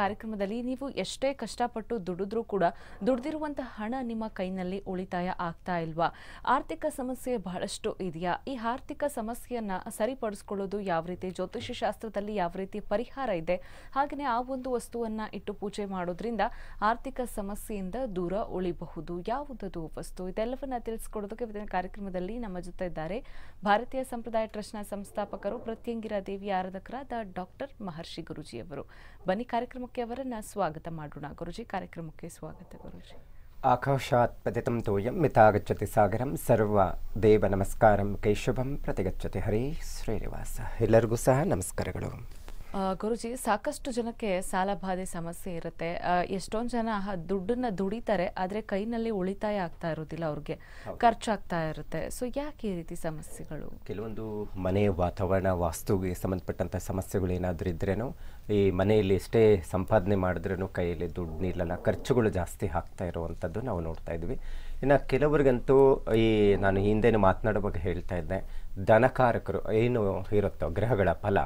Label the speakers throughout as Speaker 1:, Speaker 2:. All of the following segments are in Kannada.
Speaker 1: ಕಾರ್ಯಕ್ರಮದಲ್ಲಿ ನೀವು ಎಷ್ಟೇ ಕಷ್ಟಪಟ್ಟು ದುಡಿದ್ರೂ ಕೂಡ ದುಡಿದಿರುವಂತಹ ಹಣ ನಿಮ್ಮ ಕೈನಲ್ಲಿ ಉಳಿತಾಯ ಆಗ್ತಾ ಇಲ್ವಾ ಆರ್ಥಿಕ ಸಮಸ್ಯೆ ಬಹಳಷ್ಟು ಇದೆಯಾ ಈ ಆರ್ಥಿಕ ಸಮಸ್ಯೆಯನ್ನ ಸರಿಪಡಿಸ್ಕೊಳ್ಳೋದು ಯಾವ ರೀತಿ ಜ್ಯೋತಿಷ್ಯ ಶಾಸ್ತ್ರದಲ್ಲಿ ಯಾವ ರೀತಿ ಪರಿಹಾರ ಇದೆ ಹಾಗೆಯೇ ಆ ಒಂದು ವಸ್ತುವನ್ನ ಇಟ್ಟು ಪೂಜೆ ಮಾಡೋದ್ರಿಂದ ಆರ್ಥಿಕ ಸಮಸ್ಯೆಯಿಂದ ದೂರ ಉಳಿಬಹುದು ಯಾವುದದು ವಸ್ತು ಇದೆಲ್ಲವನ್ನ ತಿಳಿಸ್ಕೊಡೋದಕ್ಕೆ ಕಾರ್ಯಕ್ರಮದಲ್ಲಿ ನಮ್ಮ ಜೊತೆ ಇದ್ದಾರೆ ಭಾರತೀಯ ಸಂಪ್ರದಾಯ ಟ್ರಸ್ಟ್ನ ಸಂಸ್ಥಾಪಕರು ಪ್ರತ್ಯಂಗಿರ ದೇವಿ ಆರಾಧಕರಾದ ಡಾಕ್ಟರ್ ಮಹರ್ಷಿ ಗುರುಜಿಯವರು ಬನ್ನಿ ಕಾರ್ಯಕ್ರಮ ಗುರುಮುಖಿ ಅವರನ್ನ ಸ್ವಾಗತ ಮಾಡೋಣ ಗುರುಜಿ ಕಾರ್ಯಕ್ರಮಕ್ಕೆ ಸ್ವಾಗತ ಗುರುಜಿ
Speaker 2: ಆಕಾಶಾತ್ ಪತಿತಂ ತೋಯಂ ಮಿತಾಗಚ್ಚತಿ ಸಾಗರಂ ಸರ್ವ ದೇವ ನಮಸ್ಕಾರಂ ಕೇಶವಂ ಪ್ರತಿಗಚ್ಚತಿ ಹರಿ ಶ್ರೀನಿವಾಸ ಎಲ್ಲರಿಗೂ ಸಹ ನಮಸ್ಕಾರಗಳು
Speaker 1: ಗುರುಜಿ ಸಾಕಷ್ಟು ಜನಕ್ಕೆ ಬಾಧೆ ಸಮಸ್ಯೆ ಇರುತ್ತೆ ಎಷ್ಟೊಂದು ಜನ ದುಡ್ಡನ್ನ ದುಡಿತಾರೆ ಆದರೆ ಕೈನಲ್ಲಿ ಉಳಿತಾಯ ಆಗ್ತಾ ಇರೋದಿಲ್ಲ ಅವ್ರಿಗೆ ಖರ್ಚಾಗ್ತಾ ಇರುತ್ತೆ ಸೊ ಯಾಕೆ ಈ ರೀತಿ ಸಮಸ್ಯೆಗಳು ಕೆಲವೊಂದು
Speaker 2: ಮನೆ ವಾತಾವರಣ ವಾಸ್ತುಗೆ ಸಂಬಂಧಪಟ್ಟಂಥ ಸಮಸ್ಯೆಗಳು ಏನಾದರೂ ಇದ್ರೇನು ಈ ಮನೆಯಲ್ಲಿ ಎಷ್ಟೇ ಸಂಪಾದನೆ ಮಾಡಿದ್ರೂ ಕೈಯಲ್ಲಿ ದುಡ್ಡು ನಿಲ್ಲಲ್ಲ ಖರ್ಚುಗಳು ಜಾಸ್ತಿ ಆಗ್ತಾ ಇರುವಂಥದ್ದು ನಾವು ನೋಡ್ತಾ ಇದ್ವಿ ಇನ್ನು ಕೆಲವರಿಗಂತೂ ಈ ನಾನು ಹಿಂದೆನೂ ಮಾತನಾಡುವಾಗ ಹೇಳ್ತಾ ಇದ್ದೆ ಧನಕಾರಕರು ಏನು ಇರುತ್ತೋ ಗ್ರಹಗಳ ಫಲ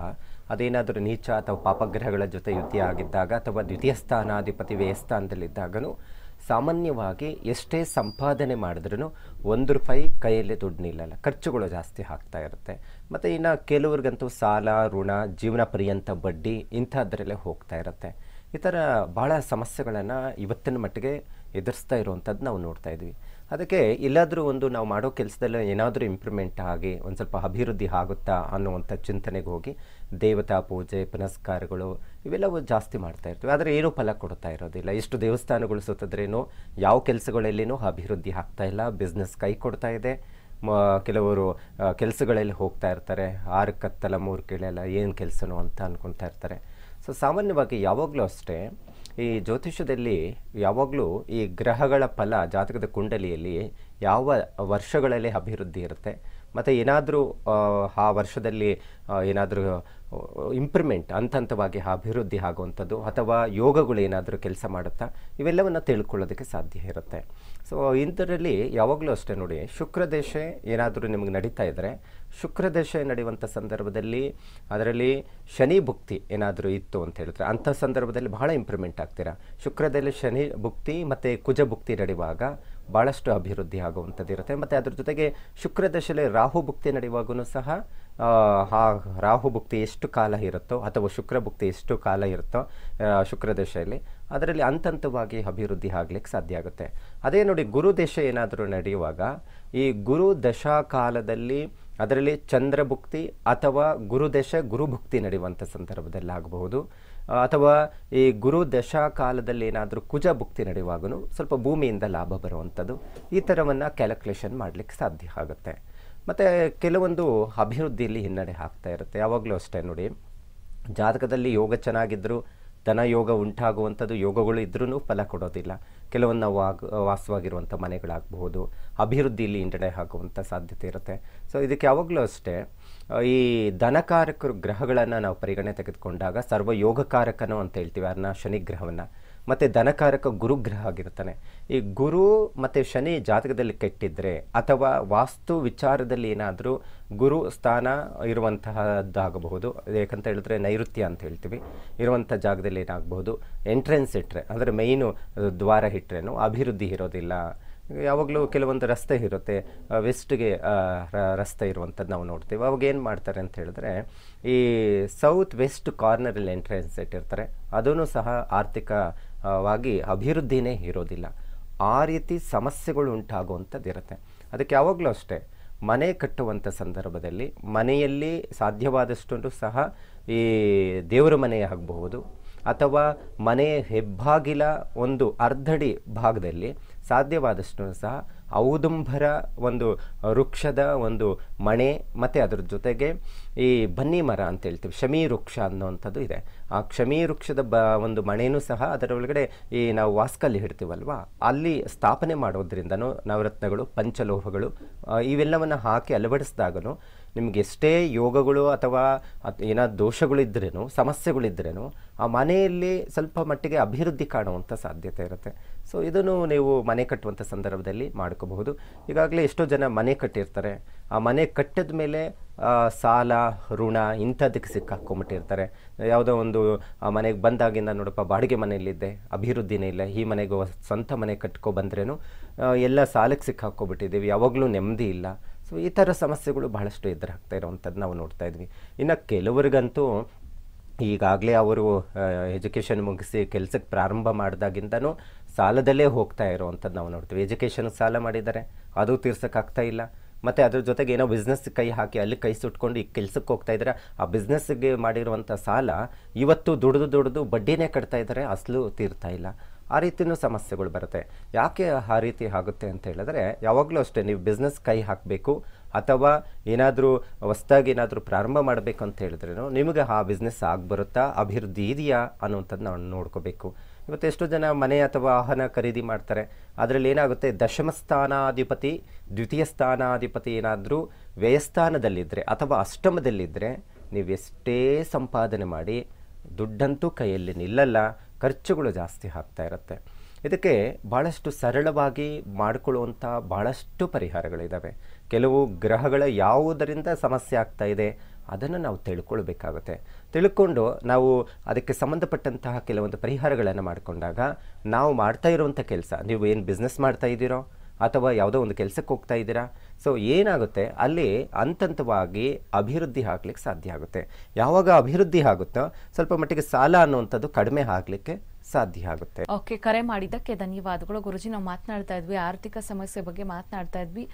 Speaker 2: ಅದೇನಾದರೂ ನೀಚ ಅಥವಾ ಪಾಪಗ್ರಹಗಳ ಜೊತೆ ಯುತಿ ಆಗಿದ್ದಾಗ ಅಥವಾ ದ್ವಿತೀಯ ಸ್ಥಾನಾಧಿಪತಿ ವ್ಯಯಸ್ಥಾನದಲ್ಲಿದ್ದಾಗಲೂ ಸಾಮಾನ್ಯವಾಗಿ ಎಷ್ಟೇ ಸಂಪಾದನೆ ಮಾಡಿದ್ರೂ ಒಂದು ರೂಪಾಯಿ ಕೈಯಲ್ಲಿ ದುಡ್ಡು ನಿಲ್ಲಲ್ಲ ಖರ್ಚುಗಳು ಜಾಸ್ತಿ ಆಗ್ತಾ ಇರುತ್ತೆ ಮತ್ತು ಇನ್ನು ಕೆಲವ್ರಿಗಂತೂ ಸಾಲ ಋಣ ಜೀವನ ಪರ್ಯಂತ ಬಡ್ಡಿ ಇಂಥದ್ರಲ್ಲೇ ಹೋಗ್ತಾ ಇರುತ್ತೆ ಈ ಥರ ಭಾಳ ಸಮಸ್ಯೆಗಳನ್ನು ಇವತ್ತಿನ ಮಟ್ಟಿಗೆ ಎದುರಿಸ್ತಾ ಇರುವಂಥದ್ದು ನಾವು ನೋಡ್ತಾ ಇದ್ವಿ ಅದಕ್ಕೆ ಎಲ್ಲಾದರೂ ಒಂದು ನಾವು ಮಾಡೋ ಕೆಲಸದಲ್ಲಿ ಏನಾದರೂ ಇಂಪ್ರೂವ್ಮೆಂಟ್ ಆಗಿ ಒಂದು ಸ್ವಲ್ಪ ಅಭಿವೃದ್ಧಿ ಆಗುತ್ತಾ ಅನ್ನುವಂಥ ಚಿಂತನೆಗೆ ಹೋಗಿ ದೇವತಾ ಪೂಜೆ ಪುನಸ್ಕಾರಗಳು ಇವೆಲ್ಲವೂ ಜಾಸ್ತಿ ಮಾಡ್ತಾ ಇರ್ತೀವಿ ಆದರೆ ಏನೂ ಫಲ ಕೊಡ್ತಾ ಇರೋದಿಲ್ಲ ಇಷ್ಟು ದೇವಸ್ಥಾನಗಳು ಸುತ್ತದ್ರೇನು ಯಾವ ಕೆಲಸಗಳಲ್ಲಿನೂ ಅಭಿವೃದ್ಧಿ ಆಗ್ತಾ ಇಲ್ಲ ಬಿಸ್ನೆಸ್ ಕೈ ಕೊಡ್ತಾ ಇದೆ ಮ ಕೆಲವರು ಕೆಲಸಗಳಲ್ಲಿ ಹೋಗ್ತಾ ಇರ್ತಾರೆ ಆರು ಕತ್ತಲ ಮೂರು ಕೇಳಲ್ಲ ಏನು ಕೆಲಸನೋ ಅಂತ ಅಂದ್ಕೊತಾ ಇರ್ತಾರೆ ಸೊ ಸಾಮಾನ್ಯವಾಗಿ ಯಾವಾಗಲೂ ಅಷ್ಟೇ ಈ ಜ್ಯೋತಿಷ್ಯದಲ್ಲಿ ಯಾವಾಗಲೂ ಈ ಗ್ರಹಗಳ ಫಲ ಜಾತಕದ ಕುಂಡಲಿಯಲ್ಲಿ ಯಾವ ವರ್ಷಗಳಲ್ಲಿ ಅಭಿವೃದ್ಧಿ ಇರುತ್ತೆ ಮತ್ತು ಏನಾದರೂ ಆ ವರ್ಷದಲ್ಲಿ ಏನಾದರೂ ಇಂಪ್ರೂವ್ಮೆಂಟ್ ಹಂತ ಹಂತವಾಗಿ ಅಭಿವೃದ್ಧಿ ಆಗುವಂಥದ್ದು ಅಥವಾ ಯೋಗಗಳು ಏನಾದರೂ ಕೆಲಸ ಮಾಡುತ್ತಾ ಇವೆಲ್ಲವನ್ನು ತಿಳ್ಕೊಳ್ಳೋದಕ್ಕೆ ಸಾಧ್ಯ ಇರುತ್ತೆ ಸೊ ಇಂಥದ್ರಲ್ಲಿ ಯಾವಾಗಲೂ ಅಷ್ಟೇ ನೋಡಿ ಶುಕ್ರದೇಶ ಏನಾದರೂ ನಿಮಗೆ ನಡೀತಾ ಇದ್ದರೆ ಶುಕ್ರದೇಶ ನಡೆಯುವಂಥ ಸಂದರ್ಭದಲ್ಲಿ ಅದರಲ್ಲಿ ಶನಿ ಭುಕ್ತಿ ಏನಾದರೂ ಇತ್ತು ಅಂತ ಹೇಳಿದ್ರೆ ಅಂಥ ಸಂದರ್ಭದಲ್ಲಿ ಬಹಳ ಇಂಪ್ರೂವ್ಮೆಂಟ್ ಆಗ್ತೀರಾ ಶುಕ್ರದಲ್ಲಿ ಶನಿ ಭುಕ್ತಿ ಮತ್ತು ಕುಜ ಭುಕ್ತಿ ನಡೆಯುವಾಗ ಭಾಳಷ್ಟು ಅಭಿವೃದ್ಧಿ ಆಗುವಂಥದ್ದು ಇರುತ್ತೆ ಮತ್ತು ಅದ್ರ ಜೊತೆಗೆ ಶುಕ್ರ ದಶೆಯಲ್ಲಿ ರಾಹು ನಡೆಯುವಾಗೂ ಸಹ ಆ ರಾಹು ಎಷ್ಟು ಕಾಲ ಇರುತ್ತೋ ಅಥವಾ ಶುಕ್ರ ಭುಕ್ತಿ ಎಷ್ಟು ಕಾಲ ಇರುತ್ತೋ ಶುಕ್ರ ದಶೆಯಲ್ಲಿ ಅದರಲ್ಲಿ ಹಂತವಾಗಿ ಅಭಿವೃದ್ಧಿ ಆಗ್ಲಿಕ್ಕೆ ಸಾಧ್ಯ ಆಗುತ್ತೆ ಅದೇ ನೋಡಿ ಗುರು ದಶೆ ಏನಾದರೂ ನಡೆಯುವಾಗ ಈ ಗುರು ದಶಾ ಕಾಲದಲ್ಲಿ ಅದರಲ್ಲಿ ಚಂದ್ರಭುಕ್ತಿ ಅಥವಾ ಗುರುದಶ ಗುರುಭುಕ್ತಿ ನಡೆಯುವಂಥ ಸಂದರ್ಭದಲ್ಲಿ ಆಗಬಹುದು ಅಥವಾ ಈ ಗುರು ದಶಾ ಕಾಲದಲ್ಲಿ ಏನಾದರೂ ಕುಜ ಭುಕ್ತಿ ನಡೆಯುವಾಗೂ ಸ್ವಲ್ಪ ಭೂಮಿಯಿಂದ ಲಾಭ ಬರುವಂಥದ್ದು ಈ ಥರವನ್ನು ಕ್ಯಾಲ್ಕುಲೇಷನ್ ಮಾಡಲಿಕ್ಕೆ ಸಾಧ್ಯ ಆಗುತ್ತೆ ಮತ್ತು ಕೆಲವೊಂದು ಅಭಿವೃದ್ಧಿಯಲ್ಲಿ ಹಿನ್ನಡೆ ಆಗ್ತಾ ಇರುತ್ತೆ ಯಾವಾಗಲೂ ಅಷ್ಟೇ ನೋಡಿ ಜಾತಕದಲ್ಲಿ ಯೋಗ ಚೆನ್ನಾಗಿದ್ದರೂ ಧನ ಯೋಗ ಉಂಟಾಗುವಂಥದ್ದು ಯೋಗಗಳು ಇದ್ರೂ ಫಲ ಕೊಡೋದಿಲ್ಲ ಕೆಲವೊಂದು ನಾವು ವಾಸವಾಗಿರುವಂಥ ಮನೆಗಳಾಗಬಹುದು ಅಭಿವೃದ್ಧಿಯಲ್ಲಿ ಹಿನ್ನಡೆ ಆಗುವಂಥ ಸಾಧ್ಯತೆ ಇರುತ್ತೆ ಸೊ ಇದಕ್ಕೆ ಯಾವಾಗಲೂ ಅಷ್ಟೇ ಈ ಧನಕಾರಕರು ಗ್ರಹಗಳನ್ನು ನಾವು ಪರಿಗಣನೆ ತೆಗೆದುಕೊಂಡಾಗ ಸರ್ವಯೋಗಕಾರಕನು ಅಂತ ಹೇಳ್ತೀವಿ ಅದನ್ನ ಶನಿ ಗ್ರಹವನ್ನು ಮತ್ತು ಧನಕಾರಕ ಗುರುಗ್ರಹ ಆಗಿರ್ತಾನೆ ಈ ಗುರು ಮತ್ತು ಶನಿ ಜಾತಕದಲ್ಲಿ ಕೆಟ್ಟಿದ್ದರೆ ಅಥವಾ ವಾಸ್ತು ವಿಚಾರದಲ್ಲಿ ಏನಾದರೂ ಗುರು ಸ್ಥಾನ ಇರುವಂತಹದ್ದಾಗಬಹುದು ಏಕಂತ ಹೇಳಿದ್ರೆ ನೈಋತ್ಯ ಅಂತ ಹೇಳ್ತೀವಿ ಇರುವಂಥ ಜಾಗದಲ್ಲಿ ಏನಾಗಬಹುದು ಎಂಟ್ರೆನ್ಸ್ ಇಟ್ಟರೆ ಅಂದರೆ ಮೈನು ದ್ವಾರ ಇಟ್ಟರೇನು ಅಭಿವೃದ್ಧಿ ಇರೋದಿಲ್ಲ ಯಾವಾಗಲೂ ಕೆಲವೊಂದು ರಸ್ತೆ ಇರುತ್ತೆ ವೆಸ್ಟ್ಗೆ ರಸ್ತೆ ಇರುವಂಥದ್ದು ನಾವು ನೋಡ್ತೀವಿ ಅವಾಗ ಏನು ಮಾಡ್ತಾರೆ ಅಂತ ಹೇಳಿದ್ರೆ ಈ ಸೌತ್ ವೆಸ್ಟ್ ಕಾರ್ನರಲ್ಲಿ ಎಂಟ್ರೆನ್ಸ್ ಇಟ್ಟಿರ್ತಾರೆ ಅದೂ ಸಹ ಆರ್ಥಿಕವಾಗಿ ಅಭಿವೃದ್ಧಿನೇ ಇರೋದಿಲ್ಲ ಆ ರೀತಿ ಸಮಸ್ಯೆಗಳು ಉಂಟಾಗುವಂಥದ್ದು ಇರುತ್ತೆ ಅದಕ್ಕೆ ಯಾವಾಗಲೂ ಅಷ್ಟೇ ಮನೆ ಕಟ್ಟುವಂಥ ಸಂದರ್ಭದಲ್ಲಿ ಮನೆಯಲ್ಲಿ ಸಾಧ್ಯವಾದಷ್ಟೊಂದು ಸಹ ಈ ದೇವರ ಮನೆ ಆಗಬಹುದು ಅಥವಾ ಮನೆಯ ಹೆಬ್ಬಾಗಿಲ ಒಂದು ಅರ್ಧಡಿ ಭಾಗದಲ್ಲಿ ಸಾಧ್ಯವಾದಷ್ಟು ಸಹ ಔದುಂಬರ ಒಂದು ವೃಕ್ಷದ ಒಂದು ಮಣೆ ಮತ್ತು ಅದರ ಜೊತೆಗೆ ಈ ಬನ್ನಿ ಮರ ಅಂತ ಹೇಳ್ತೀವಿ ಶಮೀ ವೃಕ್ಷ ಅನ್ನೋವಂಥದ್ದು ಇದೆ ಆ ಕ್ಷಮಿ ವೃಕ್ಷದ ಬ ಒಂದು ಮಣೆನೂ ಸಹ ಅದರ ಒಳಗಡೆ ಈ ನಾವು ವಾಸ್ಕಲ್ಲಿ ಹಿಡ್ತೀವಲ್ವ ಅಲ್ಲಿ ಸ್ಥಾಪನೆ ಮಾಡೋದ್ರಿಂದನೂ ನವರತ್ನಗಳು ಪಂಚಲೋಹಗಳು ಇವೆಲ್ಲವನ್ನು ಹಾಕಿ ಅಳವಡಿಸಿದಾಗಲೂ ನಿಮಗೆಷ್ಟೇ ಯೋಗಗಳು ಅಥವಾ ಏನಾದ್ರು ದೋಷಗಳಿದ್ರೇನು ಸಮಸ್ಯೆಗಳಿದ್ರೇನು ಆ ಮನೆಯಲ್ಲಿ ಸ್ವಲ್ಪ ಮಟ್ಟಿಗೆ ಅಭಿವೃದ್ಧಿ ಕಾಣುವಂಥ ಸಾಧ್ಯತೆ ಇರುತ್ತೆ ಸೊ ಇದನ್ನು ನೀವು ಮನೆ ಕಟ್ಟುವಂಥ ಸಂದರ್ಭದಲ್ಲಿ ಮಾಡ್ಕೋಬಹುದು ಈಗಾಗಲೇ ಎಷ್ಟೋ ಜನ ಮನೆ ಕಟ್ಟಿರ್ತಾರೆ ಆ ಮನೆ ಕಟ್ಟಿದ ಮೇಲೆ ಸಾಲ ಋಣ ಇಂಥದಕ್ಕೆ ಸಿಕ್ಕಾಕೊಂಬಿಟ್ಟಿರ್ತಾರೆ ಯಾವುದೋ ಒಂದು ಆ ಮನೆಗೆ ಬಂದಾಗಿಂದ ನೋಡಪ್ಪ ಬಾಡಿಗೆ ಮನೆಯಲ್ಲಿದ್ದೆ ಅಭಿವೃದ್ಧಿನೇ ಇಲ್ಲ ಈ ಮನೆಗೆ ಸ್ವಂತ ಮನೆ ಕಟ್ಕೊ ಬಂದ್ರೇನು ಎಲ್ಲ ಸಾಲಕ್ಕೆ ಸಿಕ್ಕಾಕ್ಕೊಬಿಟ್ಟಿದ್ದೀವಿ ಯಾವಾಗಲೂ ನೆಮ್ಮದಿ ಇಲ್ಲ ಸೊ ಈ ಥರ ಸಮಸ್ಯೆಗಳು ಬಹಳಷ್ಟು ಎದುರಾಗ್ತಾ ಇರೋವಂಥದ್ದು ನಾವು ನೋಡ್ತಾ ಇದ್ವಿ ಇನ್ನು ಕೆಲವರಿಗಂತೂ ಈಗಾಗಲೇ ಅವರು ಎಜುಕೇಷನ್ ಮುಗಿಸಿ ಕೆಲಸಕ್ಕೆ ಪ್ರಾರಂಭ ಮಾಡಿದಾಗಿಂದನೂ ಸಾಲದಲ್ಲೇ ಹೋಗ್ತಾ ಇರೋವಂಥದ್ದು ನಾವು ನೋಡ್ತೀವಿ ಎಜುಕೇಷನ್ ಸಾಲ ಮಾಡಿದ್ದಾರೆ ಅದು ತೀರ್ಸೋಕ್ಕಾಗ್ತಾ ಇಲ್ಲ ಮತ್ತು ಅದ್ರ ಜೊತೆಗೆ ಏನೋ ಬಿಸ್ನೆಸ್ ಕೈ ಹಾಕಿ ಅಲ್ಲಿ ಕೈ ಸುಟ್ಕೊಂಡು ಈ ಕೆಲಸಕ್ಕೆ ಹೋಗ್ತಾ ಇದ್ದಾರೆ ಆ ಬಿಸ್ನೆಸ್ಗೆ ಮಾಡಿರುವಂಥ ಸಾಲ ಇವತ್ತು ದುಡಿದು ದುಡಿದು ಬಡ್ಡಿನೇ ಕಟ್ತಾ ಇದ್ದಾರೆ ಅಸಲು ತೀರ್ತಾ ಇಲ್ಲ ಆ ರೀತಿಯೂ ಸಮಸ್ಯೆಗಳು ಬರುತ್ತೆ ಯಾಕೆ ಆ ರೀತಿ ಆಗುತ್ತೆ ಅಂತ ಹೇಳಿದ್ರೆ ಯಾವಾಗಲೂ ಅಷ್ಟೇ ನೀವು ಬಿಸ್ನೆಸ್ ಕೈ ಹಾಕಬೇಕು ಅಥವಾ ಏನಾದರೂ ಹೊಸ್ದಾಗಿ ಏನಾದರೂ ಪ್ರಾರಂಭ ಮಾಡಬೇಕು ಅಂತ ಹೇಳಿದ್ರೂ ನಿಮಗೆ ಆ ಬಿಸ್ನೆಸ್ ಆಗಿ ಬರುತ್ತಾ ಅಭಿವೃದ್ಧಿ ಇದೆಯಾ ಅನ್ನುವಂಥದ್ದು ನಾವು ನೋಡ್ಕೋಬೇಕು ಇವತ್ತು ಎಷ್ಟೋ ಜನ ಮನೆ ಅಥವಾ ವಾಹನ ಖರೀದಿ ಮಾಡ್ತಾರೆ ಅದರಲ್ಲಿ ಏನಾಗುತ್ತೆ ದಶಮ ಸ್ಥಾನಾಧಿಪತಿ ದ್ವಿತೀಯ ಸ್ಥಾನಾಧಿಪತಿ ಏನಾದರೂ ವ್ಯಯಸ್ಥಾನದಲ್ಲಿದ್ದರೆ ಅಥವಾ ಅಷ್ಟಮದಲ್ಲಿದ್ದರೆ ನೀವು ಎಷ್ಟೇ ಸಂಪಾದನೆ ಮಾಡಿ ದುಡ್ಡಂತೂ ಕೈಯಲ್ಲಿ ನಿಲ್ಲಲ್ಲ ಖರ್ಚುಗಳು ಜಾಸ್ತಿ ಆಗ್ತಾ ಇರುತ್ತೆ ಇದಕ್ಕೆ ಭಾಳಷ್ಟು ಸರಳವಾಗಿ ಮಾಡಿಕೊಳ್ಳುವಂಥ ಭಾಳಷ್ಟು ಪರಿಹಾರಗಳಿದ್ದಾವೆ ಕೆಲವು ಗ್ರಹಗಳ ಯಾವುದರಿಂದ ಸಮಸ್ಯೆ ಆಗ್ತಾ ಇದೆ ಅದನ್ನು ನಾವು ತಿಳ್ಕೊಳ್ಬೇಕಾಗುತ್ತೆ ತಿಳ್ಕೊಂಡು ನಾವು ಅದಕ್ಕೆ ಸಂಬಂಧಪಟ್ಟಂತಹ ಕೆಲವೊಂದು ಪರಿಹಾರಗಳನ್ನು ಮಾಡಿಕೊಂಡಾಗ ನಾವು ಮಾಡ್ತಾ ಇರುವಂಥ ಕೆಲಸ ನೀವು ಏನು ಬಿಸ್ನೆಸ್ ಮಾಡ್ತಾ ಇದ್ದೀರೋ ಅಥವಾ ಯಾವುದೋ ಒಂದು ಕೆಲಸಕ್ಕೆ ಹೋಗ್ತಾ ಇದ್ದೀರಾ ಸೊ ಏನಾಗುತ್ತೆ ಅಲ್ಲಿ ಅಂತಂತವಾಗಿ ಅಭಿವೃದ್ಧಿ ಆಗ್ಲಿಕ್ಕೆ ಸಾಧ್ಯ ಆಗುತ್ತೆ ಯಾವಾಗ ಅಭಿವೃದ್ಧಿ ಆಗುತ್ತೋ ಸ್ವಲ್ಪ ಮಟ್ಟಿಗೆ ಸಾಲ ಅನ್ನುವಂಥದ್ದು ಕಡಿಮೆ ಆಗಲಿಕ್ಕೆ ಸಾಧ್ಯ ಆಗುತ್ತೆ ಓಕೆ
Speaker 1: ಕರೆ ಮಾಡಿದ್ದಕ್ಕೆ ಧನ್ಯವಾದಗಳು ಗುರುಜಿ ನಾವು ಮಾತನಾಡ್ತಾ ಇದ್ವಿ ಆರ್ಥಿಕ ಸಮಸ್ಯೆ ಬಗ್ಗೆ ಮಾತನಾಡ್ತಾ ಇದ್ವಿ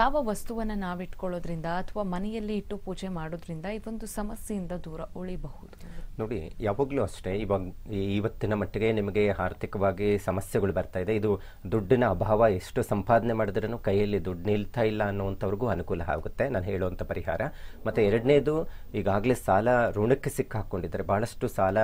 Speaker 1: ಯಾವ ವಸ್ತುವನ್ನು ನಾವಿಟ್ಕೊಳ್ಳೋದ್ರಿಂದ ಅಥವಾ ಮನೆಯಲ್ಲಿ ಇಟ್ಟು ಪೂಜೆ ಮಾಡೋದ್ರಿಂದ ಇದೊಂದು ಸಮಸ್ಯೆಯಿಂದ ದೂರ ಉಳಿಬಹುದು
Speaker 2: ನೋಡಿ ಯಾವಾಗಲೂ ಅಷ್ಟೇ ಇವಾಗ ಇವತ್ತಿನ ಮಟ್ಟಿಗೆ ನಿಮಗೆ ಆರ್ಥಿಕವಾಗಿ ಸಮಸ್ಯೆಗಳು ಬರ್ತಾ ಇದೆ ಇದು ದುಡ್ಡಿನ ಅಭಾವ ಎಷ್ಟು ಸಂಪಾದನೆ ಮಾಡಿದ್ರೂ ಕೈಯಲ್ಲಿ ದುಡ್ಡು ನಿಲ್ತಾ ಇಲ್ಲ ಅನ್ನುವಂಥವ್ರಿಗೂ ಅನುಕೂಲ ಆಗುತ್ತೆ ನಾನು ಹೇಳುವಂಥ ಪರಿಹಾರ ಮತ್ತು ಎರಡನೇದು ಈಗಾಗಲೇ ಸಾಲ ಋಣಕ್ಕೆ ಹಾಕೊಂಡಿದ್ರೆ ಭಾಳಷ್ಟು ಸಾಲ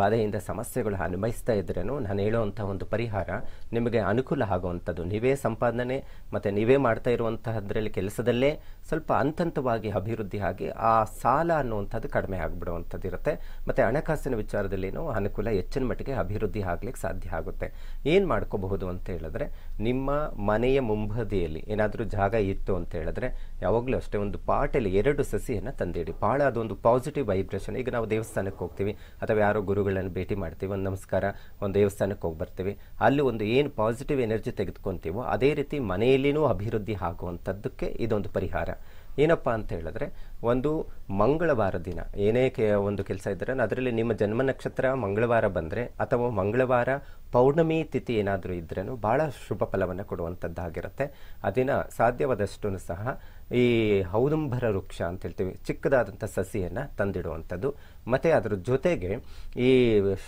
Speaker 2: ಬಾಧೆಯಿಂದ ಸಮಸ್ಯೆಗಳು ಅನುಭವಿಸ್ತಾ ಇದ್ರೂ ನಾನು ಹೇಳುವಂಥ ಒಂದು ಪರಿಹಾರ ನಿಮಗೆ ಅನುಕೂಲ ಆಗುವಂಥದ್ದು ನೀವೇ ಸಂಪಾದನೆ ಮತ್ತು ನೀವೇ ಮಾಡ್ತಾ ಇರುವಂತಹದ್ರಲ್ಲಿ ಕೆಲಸದಲ್ಲೇ ಸ್ವಲ್ಪ ಹಂತವಾಗಿ ಅಭಿವೃದ್ಧಿ ಆಗಿ ಆ ಸಾಲ ಅನ್ನುವಂಥದ್ದು ಕಡಿಮೆ ಆಗಿಬಿಡುವಂಥದ್ದು ಇರುತ್ತೆ ಮತ್ತು ಮತ್ತು ಹಣಕಾಸಿನ ವಿಚಾರದಲ್ಲಿ ಅನುಕೂಲ ಹೆಚ್ಚಿನ ಮಟ್ಟಿಗೆ ಅಭಿವೃದ್ಧಿ ಆಗ್ಲಿಕ್ಕೆ ಸಾಧ್ಯ ಆಗುತ್ತೆ ಏನು ಮಾಡ್ಕೋಬಹುದು ಅಂತ ಹೇಳಿದ್ರೆ ನಿಮ್ಮ ಮನೆಯ ಮುಂಬದಿಯಲ್ಲಿ ಏನಾದರೂ ಜಾಗ ಇತ್ತು ಅಂತ ಹೇಳಿದ್ರೆ ಯಾವಾಗಲೂ ಅಷ್ಟೇ ಒಂದು ಪಾಟಲ್ಲಿ ಎರಡು ಸಸಿಯನ್ನು ತಂದಿಡಿ ಭಾಳ ಅದೊಂದು ಪಾಸಿಟಿವ್ ವೈಬ್ರೇಷನ್ ಈಗ ನಾವು ದೇವಸ್ಥಾನಕ್ಕೆ ಹೋಗ್ತೀವಿ ಅಥವಾ ಯಾರೋ ಗುರುಗಳನ್ನು ಭೇಟಿ ಮಾಡ್ತೀವಿ ಒಂದು ನಮಸ್ಕಾರ ಒಂದು ದೇವಸ್ಥಾನಕ್ಕೆ ಹೋಗಿ ಬರ್ತೀವಿ ಅಲ್ಲಿ ಒಂದು ಏನು ಪಾಸಿಟಿವ್ ಎನರ್ಜಿ ತೆಗೆದುಕೊಂತೀವೋ ಅದೇ ರೀತಿ ಮನೆಯಲ್ಲಿನೂ ಅಭಿವೃದ್ಧಿ ಆಗುವಂಥದ್ದಕ್ಕೆ ಇದೊಂದು ಪರಿಹಾರ ಏನಪ್ಪ ಅಂತ ಹೇಳಿದ್ರೆ ಒಂದು ಮಂಗಳವಾರ ದಿನ ಏನೇ ಕೆ ಒಂದು ಕೆಲಸ ಇದ್ದರೆ ಅದರಲ್ಲಿ ನಿಮ್ಮ ಜನ್ಮ ನಕ್ಷತ್ರ ಮಂಗಳವಾರ ಬಂದರೆ ಅಥವಾ ಮಂಗಳವಾರ ಪೌರ್ಣಮಿ ತಿಥಿ ಏನಾದರೂ ಇದ್ರೂ ಭಾಳ ಶುಭ ಫಲವನ್ನು ಕೊಡುವಂಥದ್ದಾಗಿರುತ್ತೆ ದಿನ ಸಾಧ್ಯವಾದಷ್ಟು ಸಹ ಈ ಹೌದಂಬರ ವೃಕ್ಷ ಅಂತ ಹೇಳ್ತೀವಿ ಚಿಕ್ಕದಾದಂಥ ಸಸಿಯನ್ನು ತಂದಿಡುವಂಥದ್ದು ಮತ್ತು ಅದರ ಜೊತೆಗೆ ಈ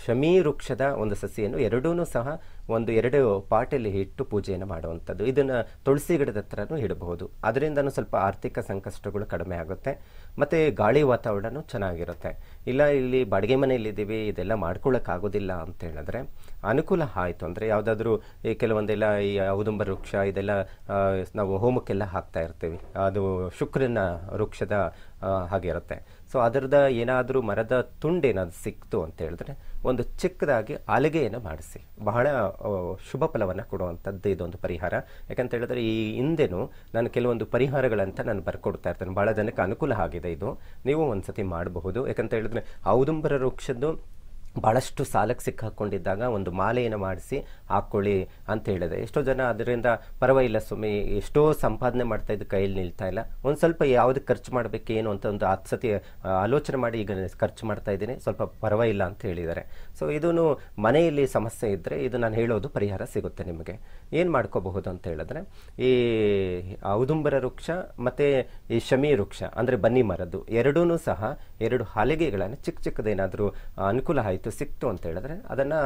Speaker 2: ಶಮೀ ವೃಕ್ಷದ ಒಂದು ಸಸಿಯನ್ನು ಎರಡೂ ಸಹ ಒಂದು ಎರಡು ಪಾಟಲ್ಲಿ ಇಟ್ಟು ಪೂಜೆಯನ್ನು ಮಾಡುವಂಥದ್ದು ಇದನ್ನು ತುಳಸಿ ಗಿಡದ ಹತ್ರನೂ ಇಡಬಹುದು ಅದರಿಂದನೂ ಸ್ವಲ್ಪ ಆರ್ಥಿಕ ಸಂಕಷ್ಟಗಳು ಕಡಿಮೆ ಆಗುತ್ತೆ ಮತ್ತು ಗಾಳಿ ವಾತಾವರಣನೂ ಚೆನ್ನಾಗಿರುತ್ತೆ ಇಲ್ಲ ಇಲ್ಲಿ ಬಾಡಿಗೆ ಮನೆಯಲ್ಲಿದ್ದೀವಿ ಇದೆಲ್ಲ ಮಾಡ್ಕೊಳ್ಳೋಕ್ಕಾಗೋದಿಲ್ಲ ಅಂತ ಹೇಳಿದ್ರೆ ಅನುಕೂಲ ಆಯಿತು ಅಂದರೆ ಯಾವುದಾದ್ರೂ ಈ ಕೆಲವೊಂದೆಲ್ಲ ಈ ಔದುಂಬ ವೃಕ್ಷ ಇದೆಲ್ಲ ನಾವು ಹೋಮಕ್ಕೆಲ್ಲ ಹಾಕ್ತಾ ಇರ್ತೀವಿ ಅದು ಶುಕ್ರನ ವೃಕ್ಷದ ಹಾಗಿರುತ್ತೆ ಸೊ ಅದರದ ಏನಾದರೂ ಮರದ ಏನಾದರೂ ಸಿಕ್ತು ಅಂತ ಹೇಳಿದ್ರೆ ಒಂದು ಚಿಕ್ಕದಾಗಿ ಅಲಗೆಯನ್ನು ಮಾಡಿಸಿ ಬಹಳ ಶುಭ ಫಲವನ್ನು ಕೊಡುವಂಥದ್ದು ಇದೊಂದು ಪರಿಹಾರ ಯಾಕಂತ ಹೇಳಿದ್ರೆ ಈ ಹಿಂದೆನೂ ನಾನು ಕೆಲವೊಂದು ಪರಿಹಾರಗಳಂತ ನಾನು ಬರ್ಕೊಡ್ತಾ ಇರ್ತೇನೆ ಬಹಳ ಜನಕ್ಕೆ ಅನುಕೂಲ ಆಗಿದೆ ಇದು ನೀವು ಸತಿ ಮಾಡಬಹುದು ಯಾಕಂತ ಹೇಳಿದ್ರೆ ಔದುಂಬರ ವೃಕ್ಷದ್ದು ಭಾಳಷ್ಟು ಸಾಲಕ್ಕೆ ಸಿಕ್ಕಾಕೊಂಡಿದ್ದಾಗ ಒಂದು ಮಾಲೆಯನ್ನು ಮಾಡಿಸಿ ಹಾಕ್ಕೊಳ್ಳಿ ಅಂತ ಹೇಳಿದೆ ಎಷ್ಟೋ ಜನ ಅದರಿಂದ ಪರವಾಗಿಲ್ಲ ಸುಮ್ಮನೆ ಎಷ್ಟೋ ಸಂಪಾದನೆ ಮಾಡ್ತಾ ಇದ್ದು ಕೈಯಲ್ಲಿ ನಿಲ್ತಾ ಇಲ್ಲ ಒಂದು ಸ್ವಲ್ಪ ಯಾವುದು ಖರ್ಚು ಮಾಡಬೇಕೇನು ಏನು ಅಂತ ಒಂದು ಹತ್ತು ಸತಿ ಆಲೋಚನೆ ಮಾಡಿ ಈಗ ಖರ್ಚು ಮಾಡ್ತಾ ಇದ್ದೀನಿ ಸ್ವಲ್ಪ ಪರವಾಗಿಲ್ಲ ಅಂತ ಹೇಳಿದ್ದಾರೆ ಸೊ ಇದೂ ಮನೆಯಲ್ಲಿ ಸಮಸ್ಯೆ ಇದ್ದರೆ ಇದು ನಾನು ಹೇಳೋದು ಪರಿಹಾರ ಸಿಗುತ್ತೆ ನಿಮಗೆ ಏನು ಮಾಡ್ಕೋಬಹುದು ಅಂತ ಹೇಳಿದ್ರೆ ಈ ಔದುಂಬರ ವೃಕ್ಷ ಮತ್ತು ಈ ಶಮಿ ವೃಕ್ಷ ಅಂದರೆ ಬನ್ನಿ ಮರದ್ದು ಎರಡೂ ಸಹ ಎರಡು ಹಲಿಗೆಗಳನ್ನು ಚಿಕ್ಕ ಚಿಕ್ಕದೇನಾದರೂ ಅನುಕೂಲ ಆಯಿತು ಸಿಕ್ತು ಅಂತ ಹೇಳಿದ್ರೆ ಅದನ್ನು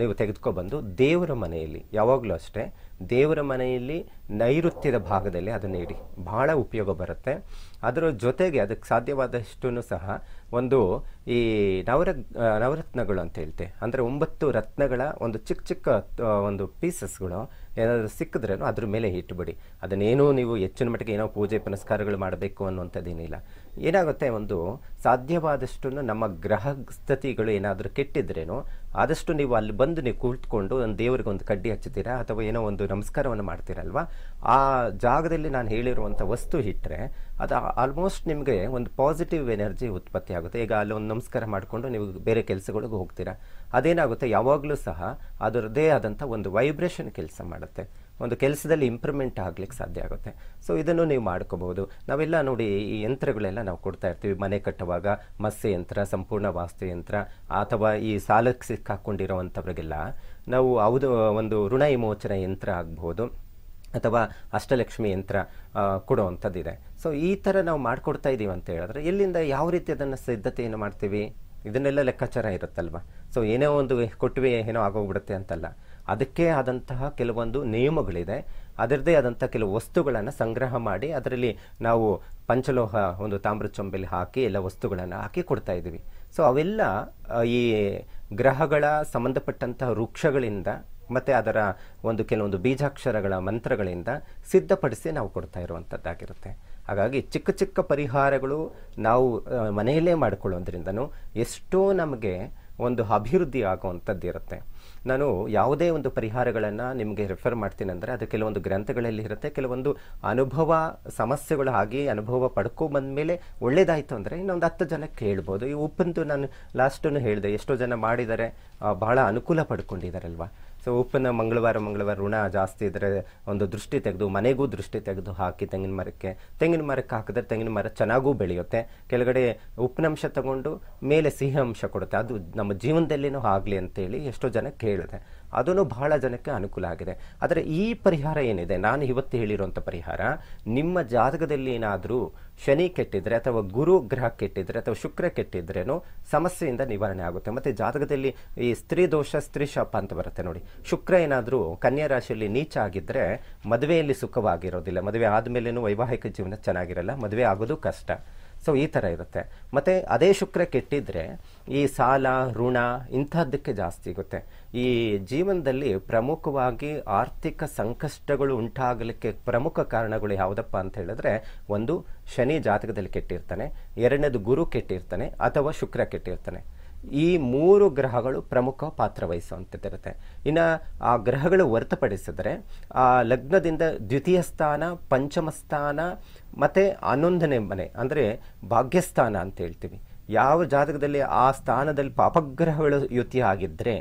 Speaker 2: ನೀವು ತೆಗೆದುಕೊಬಂದು ದೇವರ ಮನೆಯಲ್ಲಿ ಯಾವಾಗಲೂ ಅಷ್ಟೇ ದೇವರ ಮನೆಯಲ್ಲಿ ನೈಋತ್ಯದ ಭಾಗದಲ್ಲಿ ಅದನ್ನು ಇಡಿ ಬಹಳ ಉಪಯೋಗ ಬರುತ್ತೆ ಅದರ ಜೊತೆಗೆ ಅದಕ್ಕೆ ಸಾಧ್ಯವಾದಷ್ಟು ಸಹ ಒಂದು ಈ ನವರತ್ ನವರತ್ನಗಳು ಅಂತ ಹೇಳ್ತೆ ಅಂದರೆ ಒಂಬತ್ತು ರತ್ನಗಳ ಒಂದು ಚಿಕ್ಕ ಚಿಕ್ಕ ಒಂದು ಪೀಸಸ್ಗಳು ಏನಾದರೂ ಸಿಕ್ಕಿದ್ರೇನೋ ಅದ್ರ ಮೇಲೆ ಇಟ್ಟುಬಿಡಿ ಅದನ್ನೇನೂ ನೀವು ಹೆಚ್ಚಿನ ಮಟ್ಟಿಗೆ ಏನೋ ಪೂಜೆ ಪುನಸ್ಕಾರಗಳು ಮಾಡಬೇಕು ಅನ್ನುವಂಥದ್ದೇನಿಲ್ಲ ಏನಾಗುತ್ತೆ ಒಂದು ಸಾಧ್ಯವಾದಷ್ಟು ನಮ್ಮ ಗ್ರಹ ಸ್ಥಿತಿಗಳು ಏನಾದರೂ ಕೆಟ್ಟಿದ್ರೇನು ಆದಷ್ಟು ನೀವು ಅಲ್ಲಿ ಬಂದು ನೀವು ಕುಳಿತುಕೊಂಡು ಒಂದು ದೇವರಿಗೆ ಒಂದು ಕಡ್ಡಿ ಹಚ್ಚುತ್ತೀರಾ ಅಥವಾ ಏನೋ ಒಂದು ನಮಸ್ಕಾರವನ್ನು ಮಾಡ್ತೀರಲ್ವಾ ಆ ಜಾಗದಲ್ಲಿ ನಾನು ಹೇಳಿರುವಂಥ ವಸ್ತು ಇಟ್ಟರೆ ಅದು ಆಲ್ಮೋಸ್ಟ್ ನಿಮಗೆ ಒಂದು ಪಾಸಿಟಿವ್ ಎನರ್ಜಿ ಉತ್ಪತ್ತಿ ಆಗುತ್ತೆ ಈಗ ಅಲ್ಲಿ ಒಂದು ನಮಸ್ಕಾರ ಮಾಡಿಕೊಂಡು ನೀವು ಬೇರೆ ಕೆಲಸಗಳಿಗೆ ಹೋಗ್ತೀರಾ ಅದೇನಾಗುತ್ತೆ ಯಾವಾಗಲೂ ಸಹ ಅದರದೇ ಆದಂಥ ಒಂದು ವೈಬ್ರೇಷನ್ ಕೆಲಸ ಮಾಡುತ್ತೆ ಒಂದು ಕೆಲಸದಲ್ಲಿ ಇಂಪ್ರೂವ್ಮೆಂಟ್ ಆಗ್ಲಿಕ್ಕೆ ಸಾಧ್ಯ ಆಗುತ್ತೆ ಸೊ ಇದನ್ನು ನೀವು ಮಾಡ್ಕೋಬಹುದು ನಾವೆಲ್ಲ ನೋಡಿ ಈ ಯಂತ್ರಗಳೆಲ್ಲ ನಾವು ಕೊಡ್ತಾ ಇರ್ತೀವಿ ಮನೆ ಕಟ್ಟುವಾಗ ಮಸ್ಸೆ ಯಂತ್ರ ಸಂಪೂರ್ಣ ಯಂತ್ರ ಅಥವಾ ಈ ಸಾಲಕ್ಕೆ ಸಿಕ್ಕಾಕ್ಕೊಂಡಿರೋವಂಥವ್ರಿಗೆಲ್ಲ ನಾವು ಯಾವುದು ಒಂದು ಋಣ ವಿಮೋಚನ ಯಂತ್ರ ಆಗ್ಬೋದು ಅಥವಾ ಅಷ್ಟಲಕ್ಷ್ಮಿ ಯಂತ್ರ ಕೊಡುವಂಥದ್ದಿದೆ ಸೊ ಈ ಥರ ನಾವು ಮಾಡಿಕೊಡ್ತಾ ಇದ್ದೀವಿ ಅಂತ ಹೇಳಿದ್ರೆ ಎಲ್ಲಿಂದ ಯಾವ ರೀತಿ ಅದನ್ನು ಸಿದ್ಧತೆಯನ್ನು ಮಾಡ್ತೀವಿ ಇದನ್ನೆಲ್ಲ ಲೆಕ್ಕಾಚಾರ ಇರುತ್ತಲ್ವಾ ಸೊ ಏನೋ ಒಂದು ಕೊಟ್ಟಿವೆ ಏನೋ ಆಗೋಗ್ಬಿಡುತ್ತೆ ಅಂತಲ್ಲ ಅದಕ್ಕೆ ಆದಂತಹ ಕೆಲವೊಂದು ನಿಯಮಗಳಿದೆ ಅದರದೇ ಆದಂಥ ಕೆಲವು ವಸ್ತುಗಳನ್ನು ಸಂಗ್ರಹ ಮಾಡಿ ಅದರಲ್ಲಿ ನಾವು ಪಂಚಲೋಹ ಒಂದು ತಾಮ್ರ ಚೊಂಬೆಲಿ ಹಾಕಿ ಎಲ್ಲ ವಸ್ತುಗಳನ್ನು ಹಾಕಿ ಕೊಡ್ತಾ ಇದ್ದೀವಿ ಸೊ ಅವೆಲ್ಲ ಈ ಗ್ರಹಗಳ ಸಂಬಂಧಪಟ್ಟಂತಹ ವೃಕ್ಷಗಳಿಂದ ಮತ್ತು ಅದರ ಒಂದು ಕೆಲವೊಂದು ಬೀಜಾಕ್ಷರಗಳ ಮಂತ್ರಗಳಿಂದ ಸಿದ್ಧಪಡಿಸಿ ನಾವು ಕೊಡ್ತಾ ಇರುವಂಥದ್ದಾಗಿರುತ್ತೆ ಹಾಗಾಗಿ ಚಿಕ್ಕ ಚಿಕ್ಕ ಪರಿಹಾರಗಳು ನಾವು ಮನೆಯಲ್ಲೇ ಮಾಡಿಕೊಳ್ಳೋದ್ರಿಂದ ಎಷ್ಟೋ ನಮಗೆ ಒಂದು ಅಭಿವೃದ್ಧಿ ಆಗುವಂಥದ್ದು ಇರುತ್ತೆ ನಾನು ಯಾವುದೇ ಒಂದು ಪರಿಹಾರಗಳನ್ನು ನಿಮಗೆ ರೆಫರ್ ಮಾಡ್ತೀನಿ ಅಂದರೆ ಅದು ಕೆಲವೊಂದು ಗ್ರಂಥಗಳಲ್ಲಿ ಇರುತ್ತೆ ಕೆಲವೊಂದು ಅನುಭವ ಸಮಸ್ಯೆಗಳು ಹಾಗೆ ಅನುಭವ ಬಂದ ಮೇಲೆ ಒಳ್ಳೇದಾಯಿತು ಅಂದರೆ ಇನ್ನೊಂದು ಹತ್ತು ಜನಕ್ಕೆ ಹೇಳ್ಬೋದು ಈ ಉಪ್ಪಂತೂ ನಾನು ಲಾಸ್ಟನ್ನು ಹೇಳಿದೆ ಎಷ್ಟೋ ಜನ ಮಾಡಿದರೆ ಬಹಳ ಅನುಕೂಲ ಪಡ್ಕೊಂಡಿದ್ದಾರಲ್ವ ಸೊ ಮಂಗಳವಾರ ಮಂಗಳವಾರ ಋಣ ಜಾಸ್ತಿ ಇದ್ರೆ ಒಂದು ದೃಷ್ಟಿ ತೆಗೆದು ಮನೆಗೂ ದೃಷ್ಟಿ ತೆಗೆದು ಹಾಕಿ ತೆಂಗಿನ ಮರಕ್ಕೆ ತೆಂಗಿನ ಮರಕ್ಕೆ ಹಾಕಿದ್ರೆ ತೆಂಗಿನ ಮರ ಚೆನ್ನಾಗೂ ಬೆಳೆಯುತ್ತೆ ಕೆಳಗಡೆ ಉಪ್ಪಿನಂಶ ತಗೊಂಡು ಮೇಲೆ ಸಿಹಿ ಅಂಶ ಕೊಡುತ್ತೆ ಅದು ನಮ್ಮ ಜೀವನದಲ್ಲಿನೂ ಆಗಲಿ ಅಂತೇಳಿ ಎಷ್ಟೋ ಜನ ಕೇಳಿದೆ ಅದನ್ನು ಬಹಳ ಜನಕ್ಕೆ ಅನುಕೂಲ ಆಗಿದೆ ಆದರೆ ಈ ಪರಿಹಾರ ಏನಿದೆ ನಾನು ಇವತ್ತು ಹೇಳಿರುವಂಥ ಪರಿಹಾರ ನಿಮ್ಮ ಜಾತಕದಲ್ಲಿ ಏನಾದರೂ ಶನಿ ಕೆಟ್ಟಿದ್ರೆ ಅಥವಾ ಗುರು ಗ್ರಹ ಕೆಟ್ಟಿದ್ರೆ ಅಥವಾ ಶುಕ್ರ ಕೆಟ್ಟಿದ್ರೇನು ಸಮಸ್ಯೆಯಿಂದ ನಿವಾರಣೆ ಆಗುತ್ತೆ ಮತ್ತು ಜಾತಕದಲ್ಲಿ ಈ ಸ್ತ್ರೀ ದೋಷ ಸ್ತ್ರೀ ಶಾಪ ಅಂತ ಬರುತ್ತೆ ನೋಡಿ ಶುಕ್ರ ಏನಾದರೂ ಕನ್ಯಾ ರಾಶಿಯಲ್ಲಿ ನೀಚ ಆಗಿದ್ದರೆ ಮದುವೆಯಲ್ಲಿ ಸುಖವಾಗಿರೋದಿಲ್ಲ ಮದುವೆ ಆದಮೇಲೇನು ವೈವಾಹಿಕ ಜೀವನ ಚೆನ್ನಾಗಿರಲ್ಲ ಮದುವೆ ಆಗೋದು ಕಷ್ಟ ಸೊ ಈ ಥರ ಇರುತ್ತೆ ಮತ್ತು ಅದೇ ಶುಕ್ರ ಕೆಟ್ಟಿದ್ದರೆ ಈ ಸಾಲ ಋಣ ಇಂಥದ್ದಕ್ಕೆ ಜಾಸ್ತಿ ಇರುತ್ತೆ ಈ ಜೀವನದಲ್ಲಿ ಪ್ರಮುಖವಾಗಿ ಆರ್ಥಿಕ ಸಂಕಷ್ಟಗಳು ಉಂಟಾಗಲಿಕ್ಕೆ ಪ್ರಮುಖ ಕಾರಣಗಳು ಯಾವುದಪ್ಪ ಅಂತ ಹೇಳಿದ್ರೆ ಒಂದು ಶನಿ ಜಾತಕದಲ್ಲಿ ಕೆಟ್ಟಿರ್ತಾನೆ ಎರಡನೇದು ಗುರು ಕೆಟ್ಟಿರ್ತಾನೆ ಅಥವಾ ಶುಕ್ರ ಕೆಟ್ಟಿರ್ತಾನೆ ಈ ಮೂರು ಗ್ರಹಗಳು ಪ್ರಮುಖ ಪಾತ್ರ ವಹಿಸುವಂಥದ್ದಿರುತ್ತೆ ಇನ್ನು ಆ ಗ್ರಹಗಳು ಹೊರತುಪಡಿಸಿದ್ರೆ ಆ ಲಗ್ನದಿಂದ ದ್ವಿತೀಯ ಸ್ಥಾನ ಪಂಚಮ ಸ್ಥಾನ ಮತ್ತು ಹನ್ನೊಂದನೇ ಮನೆ ಅಂದರೆ ಭಾಗ್ಯಸ್ಥಾನ ಅಂತ ಹೇಳ್ತೀವಿ ಯಾವ ಜಾತಕದಲ್ಲಿ ಆ ಸ್ಥಾನದಲ್ಲಿ ಪಾಪಗ್ರಹಗಳು ಯುತಿ ಆಗಿದ್ದರೆ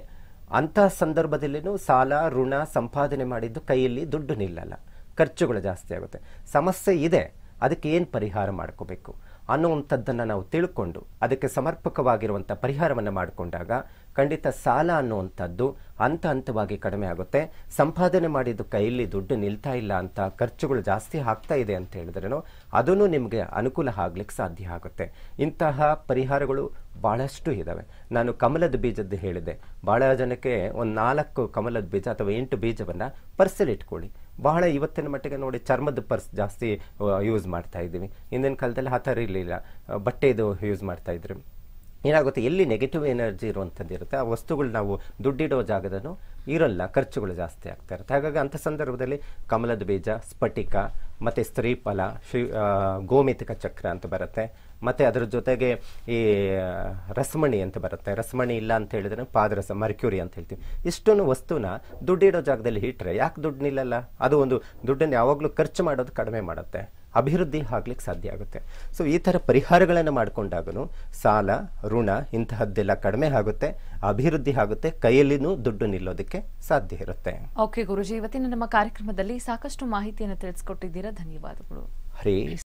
Speaker 2: ಅಂತಹ ಸಂದರ್ಭದಲ್ಲಿನೂ ಸಾಲ ಋಣ ಸಂಪಾದನೆ ಮಾಡಿದ್ದು ಕೈಯಲ್ಲಿ ದುಡ್ಡು ನಿಲ್ಲಲ್ಲ ಖರ್ಚುಗಳು ಜಾಸ್ತಿ ಆಗುತ್ತೆ ಸಮಸ್ಯೆ ಇದೆ ಅದಕ್ಕೆ ಏನು ಪರಿಹಾರ ಮಾಡ್ಕೋಬೇಕು ಅನ್ನುವಂಥದ್ದನ್ನು ನಾವು ತಿಳ್ಕೊಂಡು ಅದಕ್ಕೆ ಸಮರ್ಪಕವಾಗಿರುವಂಥ ಪರಿಹಾರವನ್ನು ಮಾಡಿಕೊಂಡಾಗ ಖಂಡಿತ ಸಾಲ ಅನ್ನುವಂಥದ್ದು ಹಂತ ಹಂತವಾಗಿ ಕಡಿಮೆ ಆಗುತ್ತೆ ಸಂಪಾದನೆ ಮಾಡಿದ ಕೈಯಲ್ಲಿ ದುಡ್ಡು ನಿಲ್ತಾ ಇಲ್ಲ ಅಂತ ಖರ್ಚುಗಳು ಜಾಸ್ತಿ ಆಗ್ತಾ ಇದೆ ಅಂತ ಹೇಳಿದ್ರೂ ಅದನ್ನು ನಿಮಗೆ ಅನುಕೂಲ ಆಗ್ಲಿಕ್ಕೆ ಸಾಧ್ಯ ಆಗುತ್ತೆ ಇಂತಹ ಪರಿಹಾರಗಳು ಭಾಳಷ್ಟು ಇದ್ದಾವೆ ನಾನು ಕಮಲದ ಬೀಜದ್ದು ಹೇಳಿದೆ ಭಾಳ ಜನಕ್ಕೆ ಒಂದು ನಾಲ್ಕು ಕಮಲದ ಬೀಜ ಅಥವಾ ಎಂಟು ಬೀಜವನ್ನು ಪರ್ಸಲ್ಲಿ ಇಟ್ಕೊಳ್ಳಿ ಬಹಳ ಇವತ್ತಿನ ಮಟ್ಟಿಗೆ ನೋಡಿ ಚರ್ಮದ ಪರ್ಸ್ ಜಾಸ್ತಿ ಯೂಸ್ ಮಾಡ್ತಾ ಇದ್ದೀವಿ ಹಿಂದಿನ ಕಾಲದಲ್ಲಿ ಆ ಥರ ಇರಲಿಲ್ಲ ಬಟ್ಟೆದು ಯೂಸ್ ಮಾಡ್ತಾ ಇದ್ರು ಏನಾಗುತ್ತೆ ಎಲ್ಲಿ ನೆಗೆಟಿವ್ ಎನರ್ಜಿ ಇರುವಂಥದ್ದು ಇರುತ್ತೆ ಆ ವಸ್ತುಗಳು ನಾವು ದುಡ್ಡಿಡೋ ಜಾಗದನು ಇರಲ್ಲ ಖರ್ಚುಗಳು ಜಾಸ್ತಿ ಆಗ್ತಾ ಇರುತ್ತೆ ಹಾಗಾಗಿ ಅಂಥ ಸಂದರ್ಭದಲ್ಲಿ ಕಮಲದ ಬೀಜ ಸ್ಫಟಿಕ ಮತ್ತು ಸ್ತ್ರೀಫಲ ಶಿ ಗೋಮಿತಿಕ ಚಕ್ರ ಅಂತ ಬರುತ್ತೆ ಮತ್ತೆ ಅದರ ಜೊತೆಗೆ ಈ ರಸಮಣಿ ಅಂತ ಬರುತ್ತೆ ರಸಮಣಿ ಇಲ್ಲ ಅಂತ ಹೇಳಿದ್ರೆ ಪಾದರಸ ಮರ್ಕ್ಯೂರಿ ಅಂತ ಹೇಳ್ತೀವಿ ಇಷ್ಟೊಂದು ವಸ್ತುನ ದುಡ್ಡಿಡೋ ಜಾಗದಲ್ಲಿ ಇಟ್ಟರೆ ಯಾಕೆ ದುಡ್ಡು ನಿಲ್ಲಲ್ಲ ಅದು ಒಂದು ದುಡ್ಡನ್ನು ಯಾವಾಗಲೂ ಖರ್ಚು ಮಾಡೋದು ಕಡಿಮೆ ಮಾಡುತ್ತೆ ಅಭಿವೃದ್ಧಿ ಆಗ್ಲಿಕ್ಕೆ ಸಾಧ್ಯ ಆಗುತ್ತೆ ಸೊ ಈ ತರ ಪರಿಹಾರಗಳನ್ನು ಮಾಡಿಕೊಂಡಾಗೂ ಸಾಲ ಋಣ ಇಂತಹದ್ದೆಲ್ಲ ಕಡಿಮೆ ಆಗುತ್ತೆ ಅಭಿವೃದ್ಧಿ ಆಗುತ್ತೆ ಕೈಯಲ್ಲಿನೂ ದುಡ್ಡು ನಿಲ್ಲೋದಕ್ಕೆ ಸಾಧ್ಯ ಇರುತ್ತೆ
Speaker 1: ಓಕೆ ಗುರುಜಿ ಇವತ್ತಿನ ನಮ್ಮ ಕಾರ್ಯಕ್ರಮದಲ್ಲಿ ಸಾಕಷ್ಟು ಮಾಹಿತಿಯನ್ನು ತಿಳಿಸ್ಕೊಟ್ಟಿದ್ದೀರಾ ಧನ್ಯವಾದಗಳು
Speaker 2: ಹರಿ